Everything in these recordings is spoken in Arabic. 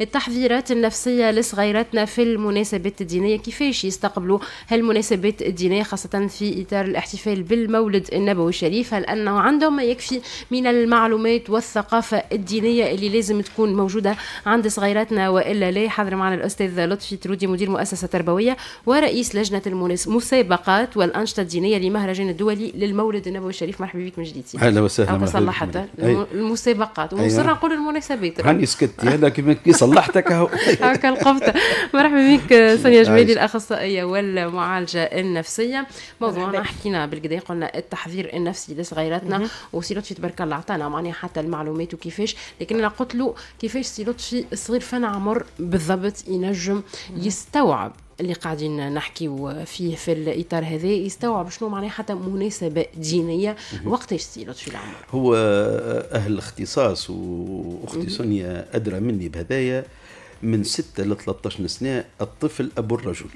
التحضيرات النفسية لصغيراتنا في المناسبات الدينية كيفاش يستقبلوا هالمناسبات الدينية خاصة في إطار الاحتفال بالمولد النبوي الشريف هل أنه عندهم ما يكفي من المعلومات والثقافة الدينية اللي لازم تكون موجودة عند صغيراتنا وإلا لا حضر معنا الأستاذ لطفي ترودي مدير مؤسسة تربوية ورئيس لجنة المسابقات والأنشطة الدينية لمهرجان الدولي للمولد النبوي الشريف مرحبا بك من جديد أهلا وسهلا مرحبا المسابقات ومصر أيوة. نقول المناسبات هاني سكت هذا كيما صلحتك اهو هكا القفطه مرحبا بك سونيا جمالي الاخصائيه والمعالجه النفسيه موضوعنا حكينا بالكدا قلنا التحضير النفسي لصغيراتنا وسيلوتشي تبارك الله عطانا معناها حتى المعلومات وكيفاش لكن انا قلت له كيفاش سيلوتشي صغير فانا عمر بالضبط ينجم يستوعب اللي قاعدين نحكيو فيه في الاطار هذا يستوعب شنو معناه حتى مناسبه دينيه وقتاش يصير في العمر هو اهل الاختصاص واختي سونيا ادرى مني بهذايا من 6 ل 13 سنه الطفل ابو الرجل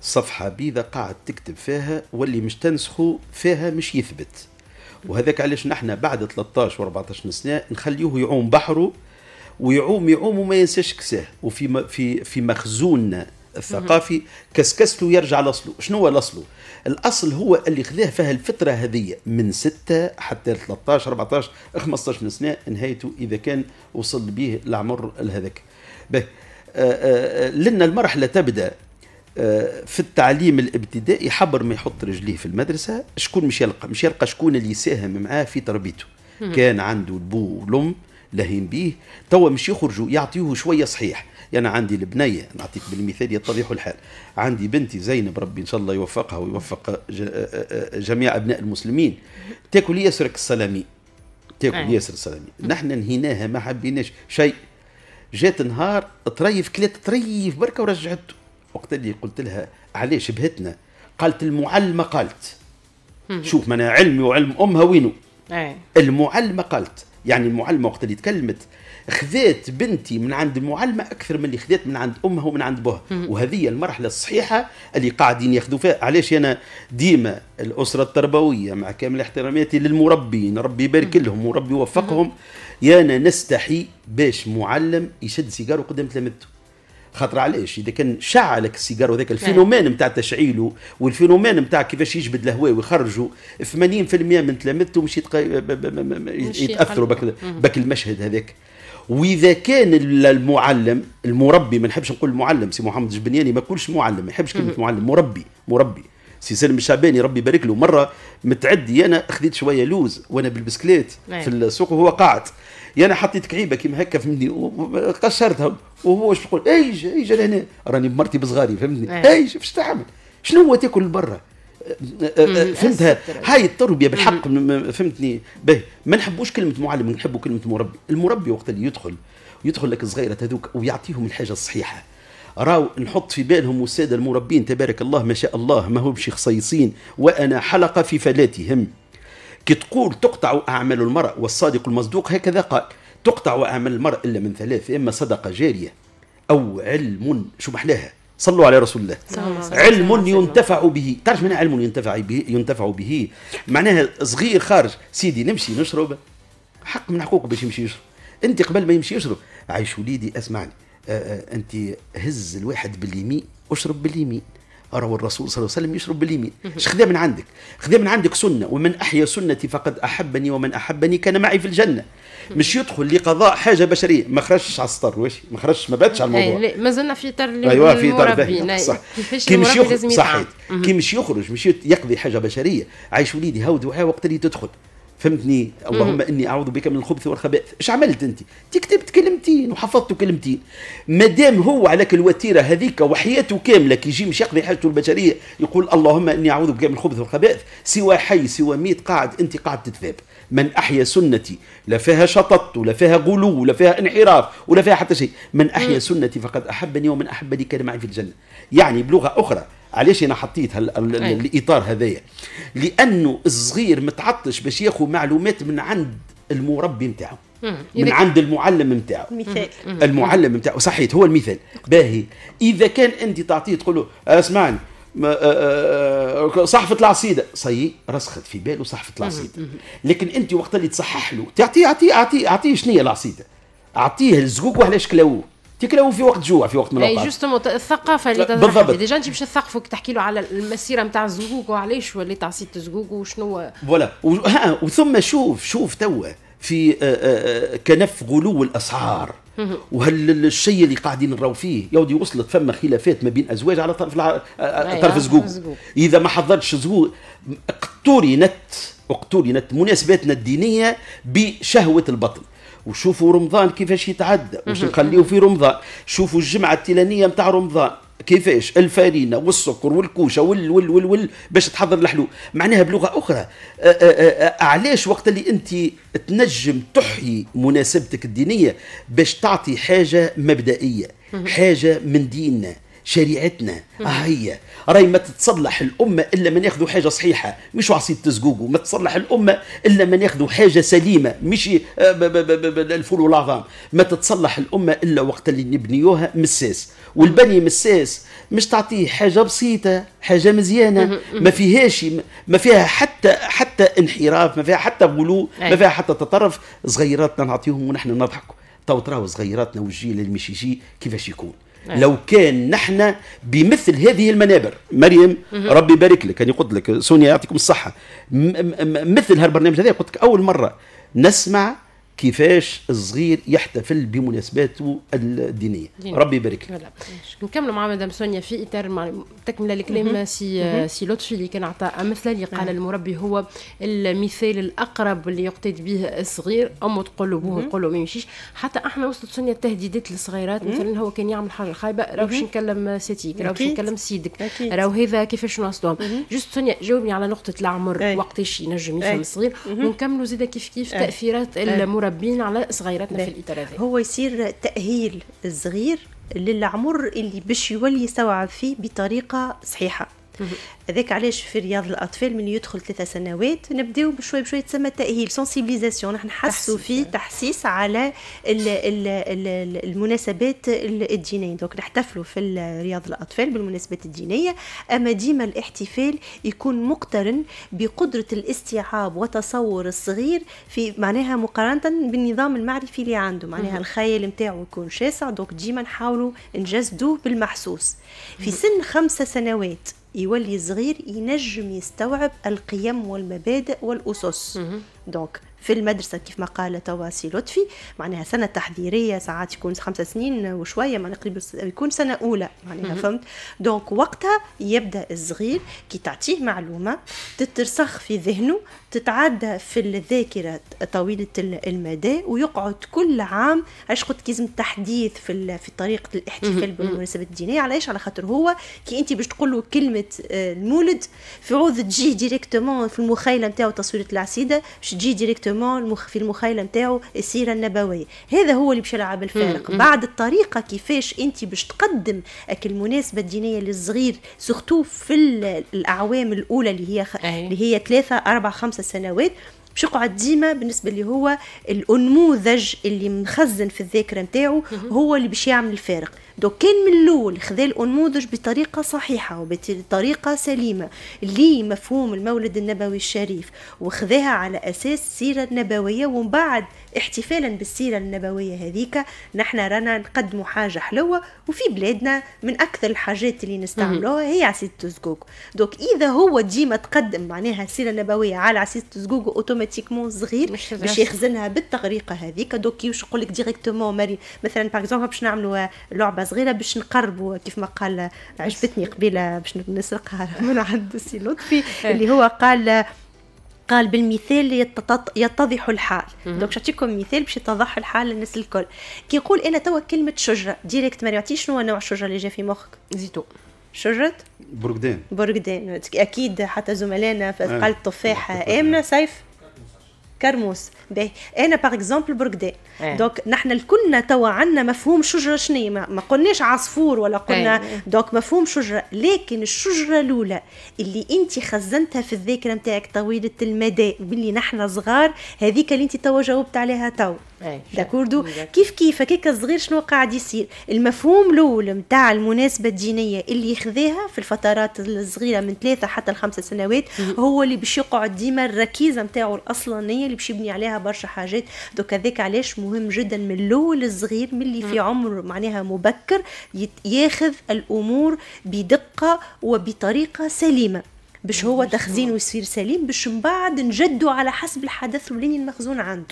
صفحة بيضة قاعد تكتب فيها واللي مش تنسخه فيها مش يثبت وهذاك علاش نحن بعد 13 و14 سنة نخليوه يعوم بحره ويعوم يعوم وما ينساش كساه وفي في في مخزوننا الثقافي كسكسلو يرجع لاصله شنو هو لاصله الاصل هو اللي خذاه فيها الفتره هذه من 6 حتى 13 14 15 سنه نهايته اذا كان وصل به العمر لهذاك به آه، آه، آه، لان المرحله تبدا في التعليم الابتدائي حبر ما يحط رجليه في المدرسه شكون مش يلقى مش يلقى شكون اللي يساهم معاه في تربيته كان عنده البو والام لاهين به توا مش يخرجوا يعطيوه شويه صحيح انا يعني عندي البنيه نعطيك بالمثال يتضح الحال عندي بنتي زينب ربي ان شاء الله يوفقها ويوفق جميع ابناء المسلمين تاكل ياسرك السلامي تاكل أيه. ياسر السلامي نحن نهيناها ما حبيناش شيء جات نهار طريف كلات طريف بركه ورجعته وقت اللي قلت لها علاش بهتنا قالت المعلمه قالت شوف ما انا علمي وعلم امها وينو أيه. المعلمه قالت يعني المعلمه وقت اللي تكلمت خذيت بنتي من عند المعلمه اكثر من اللي خذيت من عند امها ومن عند بوها وهذه المرحله الصحيحه اللي قاعدين ياخذوا فيها علاش انا ديما الاسره التربويه مع كامل احتراماتي للمربين ربي يبارك لهم وربي يوفقهم يانا نستحي باش معلم يشد سيجاره قدام تلامذته خاطر علاش اذا كان شعلك السيجار هذاك نعم. الفينومان نتاع تشعيله والفينومان نتاع كيفاش يجبد الهواء ويخرجوا 80% من تلامذته مش يتق... يتاثروا بك, بك المشهد هذاك واذا كان المعلم المربي ما نحبش نقول المعلم سي محمد الجبنياني ما نقولش معلم ما يحبش كلمه معلم مربي مربي سي سالم الشعباني ربي يبارك له مره متعدي انا خذيت شويه لوز وانا بالبسكليت نعم. في السوق وهو قاعد يعني حطيت كعيبه كيما هكا فهمتني قشرتها وهو واش يقول ايج ايج لهنا راني بمرتي بصغاري فهمتني ايج باش تعمل شنو هو تاكل برا أه، أه، أه، فهمتها هاي التربيه بالحق فهمتني به ما نحبوش كلمه معلم نحبوا كلمه مربي المربي وقت اللي يدخل يدخل لك صغيره هذوك ويعطيهم الحاجه الصحيحه راو نحط في بالهم والساده المربين تبارك الله ما شاء الله ما هم خصيصين وانا حلقه في فلاتهم كي تقول تقطع اعمال المرء والصادق المصدوق هكذا قال تقطع اعمال المرء الا من ثلاث اما صدقه جاريه او علم شو محلاها صلوا على رسول الله علم ينتفع به تعرف من علم ينتفع به ينتفع به معناها صغير خارج سيدي نمشي نشرب حق من حقوق باش يمشي يشرب انت قبل ما يمشي يشرب عايش وليدي اسمعني آه، آه، انت هز الواحد باليمين اشرب باليمين راهو الرسول صلى الله عليه وسلم يشرب باليمين اش خذا من عندك خذا من عندك سنه ومن احيا سنتي فقد احبني ومن احبني كان معي في الجنه مش يدخل لقضاء حاجه بشريه ما خرجش على السطر واش ما خرجش ما باتش على الموضوع ما زلنا في طر ايوا في طر صح كي مش يخرج صحيت كي مش يخرج مش يقضي حاجه بشريه عايش وليدي هاو وها وقت اللي تدخل فهمتني اللهم مم. اني اعوذ بك من الخبث والخبائث اش عملت انت انت كتبت كلمتين وحفظت كلمتين مادام هو على الوتيره هذيك وحياته كامله كي يجي مش يقضي حاجته البشريه يقول اللهم اني اعوذ بك من الخبث والخبائث سوى حي سوى ميت قاعد انت قاعد تتذاب من احيا سنتي لا فيها شطط ولا فيها غلو ولا فيها انحراف ولا فيها حتى شيء من احيا مم. سنتي فقد احبني ومن احبني كان معي في الجنه يعني بلغه اخرى علاش انا حطيت هال... الاطار هذايا لانه الصغير متعطش باش ياخذ معلومات من عند المربي نتاعو من عند المعلم نتاعو مثال المعلم نتاعو صحيت هو المثال باهي اذا كان انت تعطيه تقول له اسمعني آه، آه، آه، صحفة العصيدة صي رسخت في باله صحفة العصيدة لكن انت وقت اللي تصحح له تعطيه اعطيه اعطيه اعطيه شنو هي العصيدة اعطيه الزقوق وعلاش كلاوه تيكرهوا في وقت جوع في وقت من الاوقات اي جوستومون الثقافه اللي بالضبط ديجا انت باش تثقفك تحكي له على المسيره نتاع الزقوق وعلاش وليت عصيت الزقوق وشنو فوالا وثم شوف شوف توا في آه، آه، آه، كنف غلو الاسعار وهل الشيء اللي قاعدين نراو فيه يودي وصلت فما خلافات ما بين ازواج على طرف طرف زقوق اذا ما حضرتش زقوق اقترنت اقترنت مناسباتنا الدينيه بشهوه البطن وشوفوا رمضان كيفاش يتعدى واش نخليه في رمضان شوفوا الجمعه التلانيه نتاع رمضان كيفاش الفارينه والسكر والكوشه وال وال وال, وال باش تحضر الحلو معناها بلغه اخرى علاش وقت اللي انت تنجم تحيي مناسبتك الدينيه باش تعطي حاجه مبدئيه حاجه من ديننا شريعتنا آه، هي راي ما تتصلح الامه الا من ياخذوا حاجه صحيحه مش وعصيد تزقوقو ما تتصلح الامه الا من ياخذوا حاجه سليمه مش آه، الفول والعظام ما تتصلح الامه الا وقت اللي نبنيوها مساس والبني مساس مش تعطيه حاجه بسيطه حاجه مزيانه ما فيهاش ما فيها حتى حتى انحراف ما فيها حتى غلو ما فيها حتى تطرف صغيراتنا نعطيهم ونحن نضحكوا تو تراو صغيراتنا والجيل اللي مش يجي كيفاش يكون نعم. لو كان نحن بمثل هذه المنابر مريم ربي يبارك لك انا قلت لك سونيا يعطيكم الصحه مثل هالبرنامج هذا قلت لك اول مره نسمع كيفاش الصغير يحتفل بمناسباته الدينيه دينية. ربي يبارك لك نكملوا مع مدام سونيا في اطار تكمله لكلام سي سي لطفي اللي كان اعطى امثله اللي قال نعم. المربي هو المثال الاقرب اللي يقتد به الصغير امه تقول له بوه تقول له ما يمشيش حتى احنا وصلت سونيا التهديدات للصغيرات مثلا هو كان يعمل حاجه خايبه راهو باش نكلم ستيك راهو باش نكلم سيدك راهو هذا كيفاش نواصلوهم جوست سونيا جاوبني على نقطه العمر وقتاش ينجم يفهم الصغير ونكملوا زيدا كيف كيف تاثيرات المربي مربين على صغيراتنا في الاطار هذا هو يصير تاهيل الصغير للعمر اللي باش يولي يستوعب فيه بطريقه صحيحه هذاك علاش في رياض الاطفال من يدخل ثلاثة سنوات نبداو بشوي بشوي تسمى التاهيل سونسيبيليزاسيون نحن نحسوا فيه آه. تحسيس على الـ الـ الـ المناسبات الدينيه دونك نحتفلوا في رياض الاطفال بالمناسبات الدينيه اما ديما الاحتفال يكون مقترن بقدره الاستيعاب وتصور الصغير في معناها مقارنه بالنظام المعرفي اللي عنده معناها الخيال نتاعو يكون شاسع دونك ديما نحاولوا نجسدوه بالمحسوس في سن خمسة سنوات يولي الصغير الصغير ينجم يستوعب القيم والمبادئ والاسس دونك في المدرسه كيف ما قال توا سي لطفي معناها سنه تحضيريه ساعات يكون خمسة سنين وشويه معناها قريب يكون سنه اولى معناها فهمت دونك وقتها يبدا الصغير كي تعطيه معلومه تترسخ في ذهنه تتعدى في الذاكره طويله المدى ويقعد كل عام اش قلت كيزم تحديث في في طريقه الاحتفال بالمناسبه الدينيه علاش على خاطر هو كي انت باش تقول له كلمه آه، المولد في عوض تجي ديريكتومون في المخيله نتاعو تصويره العسيده باش تجي ديريكتومون جوستومون في المخيله نتاعو السيره النبويه هذا هو اللي باش يلعب الفارق بعد الطريقه كيفاش انت باش تقدم المناسبه الدينيه للصغير سورتو في الاعوام الاولى اللي هي خ... اللي هي ثلاثه اربع خمسه سنوات باش يقعد ديما بالنسبه اللي هو الانموذج اللي مخزن في الذاكره نتاعو هو اللي باش يعمل الفارق دوك كان من الاول خذا الانموذج بطريقه صحيحه وبطريقه سليمه اللي مفهوم المولد النبوي الشريف وخذاها على اساس السيره النبويه ومن بعد احتفالا بالسيره النبويه هذيك نحن رانا نقدموا حاجه حلوه وفي بلادنا من اكثر الحاجات اللي نستعملوها هي عسيل الزقوق دوك اذا هو ديما تقدم معناها السيره النبويه على عسيل الزقوق اوتوماتيكمون صغير باش يخزنها بالطريقه هذيك دوك يقول لك ديريكتومون مثلا باغ باش نعملوا لعبه صغيره باش نقربوا كيف ما قال عجبتني قبيله باش نسرقها من عند السي لطفي اللي هو قال قال بالمثال يتضح الحال دونك نعطيكم مثال باش يتضح الحال للناس الكل كي نقول انا توا كلمه شجره ديريكت ما يعطيش شنو نوع الشجره اللي جا في مخك زيتون شجرة برقدان برقدان أكيد حتى زملائنا في آه. قال التفاح آمنة سيف كرموس باهي انا باغ اكزومبل برقدان ايه. دوك نحن الكلنا توا عندنا مفهوم شجره شنيا ما, ما قلناش عصفور ولا قلنا ايه. دوك مفهوم شجره لكن الشجره الاولى اللي انت خزنتها في الذاكره نتاعك طويله المدى باللي نحن صغار هذيك اللي انت توا جاوبت عليها توا إيه. داكوردو كيف كيف هكاك الصغير شنو قاعد يصير المفهوم الاول نتاع المناسبه الدينيه اللي يخذيها في الفترات الصغيره من ثلاثه حتى الخمسه سنوات هو اللي باش يقعد ديما الركيزه نتاعو الاصلانيه اللي باش يبني عليها برشا حاجات دوك هذاك علاش مهم جدا من الاول الصغير ملي في عمر معناها مبكر ياخذ الامور بدقه وبطريقه سليمه باش هو تخزينه يصير سليم باش من بعد نجدوا على حسب الحدث الاولاني المخزون عنده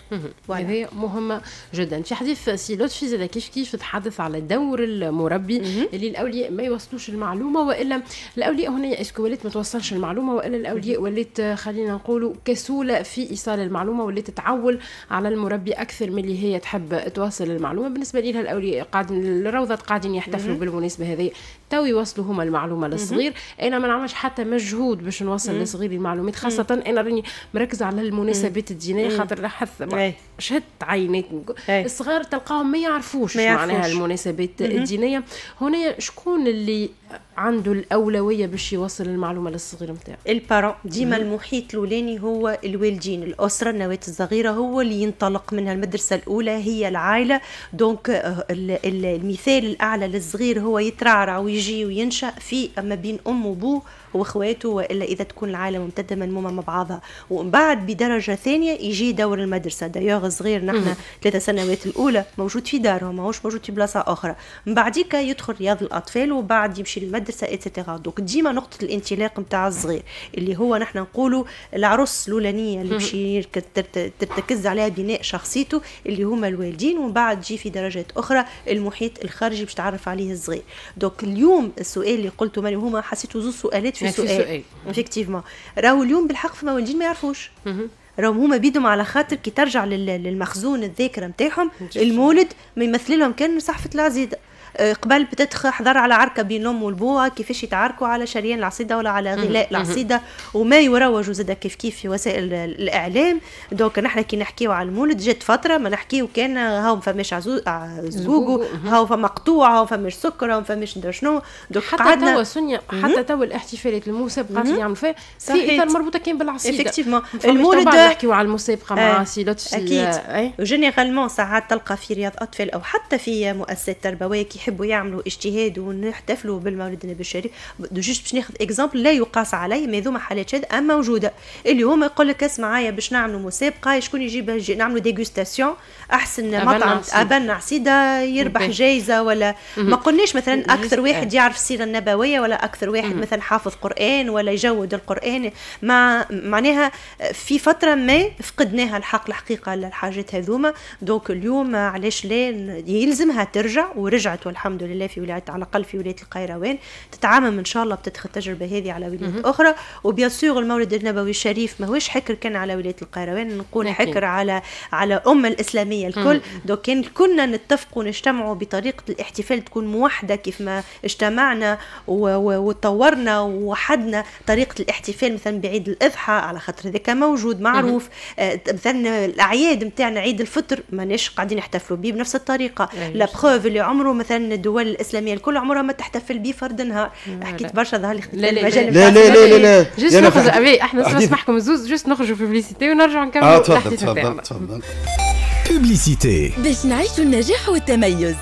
هذه إيه، مهمه جدا في حديث سي لطفي زاد كيف كيف تحدث على دور المربي اللي الاولياء ما يوصلوش المعلومه والا الاولياء هنا اسكو ولات ما توصلش المعلومه والا الاولياء ولات آه، خلينا نقولوا كسوله في ايصال المعلومه ولات تعول على المربي اكثر من اللي هي تحب توصل المعلومه بالنسبه لها الاولياء قاعدين الروضه قاعدين يحتفلوا بالمناسبه هذه تو يوصلوا هما المعلومه للصغير انا ما نعملش حتى مجهود مجهود باش نوصل لصغيري المعلومات خاصه انا راني مركزه على المناسبات الدينيه خاطر لاحظت إيه. شهدت عينات إيه. الصغار تلقاهم ما يعرفوش معناها المناسبات الدينيه هنا شكون اللي عنده الاولويه باش يوصل المعلومه للصغير نتاعو البارون ديما المحيط الاولاني هو الوالدين الاسره النواه الصغيره هو اللي ينطلق منها المدرسه الاولى هي العائله دونك آه، المثال الاعلى للصغير هو يترعرع ويجي وينشا في ما بين أم وابوه واخواته إلا إذا تكون العائلة ممتدة منمومة مع بعضها ومن بعد بدرجة ثانية يجي دور المدرسة دايوغ صغير نحن ثلاثة سنوات الأولى موجود في دارهم ماهوش موجود في بلاصة أخرى من بعديك يدخل رياض الأطفال وبعد يمشي للمدرسة اتسيتيرا دونك ديما نقطة الانطلاق نتاع الصغير اللي هو نحن نقولوا العروس الأولانية اللي يمشي ترتكز عليها بناء شخصيته اللي هما الوالدين ومن بعد تجي في درجات أخرى المحيط الخارجي باش تعرف عليه الصغير دونك اليوم السؤال اللي قلته ماني هما حسيتو زوج سؤالات في سؤال, يعني في سؤال. افكتيفمون راهو اليوم بالحق فما والدين ما يعرفوش راهم هما بيدهم على خاطر كي ترجع للمخزون الذاكره نتاعهم نعم. المولد ما يمثل لهم كان صحفه العزيزه آه، قبل بتتخ على عركه بين الام والبوه كيفاش يتعاركوا على شريان العصيده ولا على غلاء العصيده وما يروجوا زاد كيف كيف في وسائل الاعلام دونك نحن كي نحكيو على المولد جات فتره ما نحكيو كان هاو فماش آه، زوجو هاو فما قطوع هاو فماش سكر هاو فماش ندري شنو دوك حتى توا سونيا حتى توا الاحتفالات المسابقات اللي يعملوا فيها في اثر مربوطه كان بالعصيده افكتيفمون المولد نحكيو على المسابقه مع آه، عصيده اكيد جينيرالمون ساعات تلقى في رياض اطفال او حتى في مؤسسات تربويه كي يحبوا يعملوا اجتهاد ونحتفلوا بالمولد النبي الشريف جوست باش ناخذ اكزامبل لا يقاس عليه ما ذوما حالات اما موجوده اللي هما يقول لك اسمع معايا باش نعملوا مسابقه شكون يجيب نعملوا ديغوستاسيون احسن مطعم ابن عصيده يربح مبين. جايزه ولا ما قلناش مثلا اكثر واحد يعرف السيره النبويه ولا اكثر واحد مثلا حافظ قران ولا يجود القران مع معناها في فتره ما فقدناها الحق الحقيقه للحاجات هذوما دونك اليوم علاش لا يلزمها ترجع ورجعت والحمد لله في ولايه على الاقل في ولايه القيروان تتعامم ان شاء الله بتدخل التجربه هذه على ولايات اخرى وبيان سور المولد النبوي الشريف ماهوش حكر كان على ولايه القيروان نقول حكر على على الامه الاسلاميه الكل دوك كان كنا نتفقوا ونجتمعوا بطريقه الاحتفال تكون موحده كيف ما اجتمعنا وتطورنا ووحدنا طريقه الاحتفال مثلا بعيد الاضحى على خاطر ذاك موجود معروف آه، مثلا الاعياد نتاعنا عيد الفطر ماناش قاعدين نحتفلوا به بنفس الطريقه أيوة. لا بروف اللي عمره مثلا الدول الاسلاميه الكل عمرها ما تحتفل بيه فرد نهار حكيت برشا ظهر لي لا لا لا لا لا لا جست نخرج احنا نسمحكم زوز جست نخرجوا في بليسيتي ونرجعوا نكملوا اه تفضل تفضل تفضل بليسيتي باش نعيشوا النجاح والتميز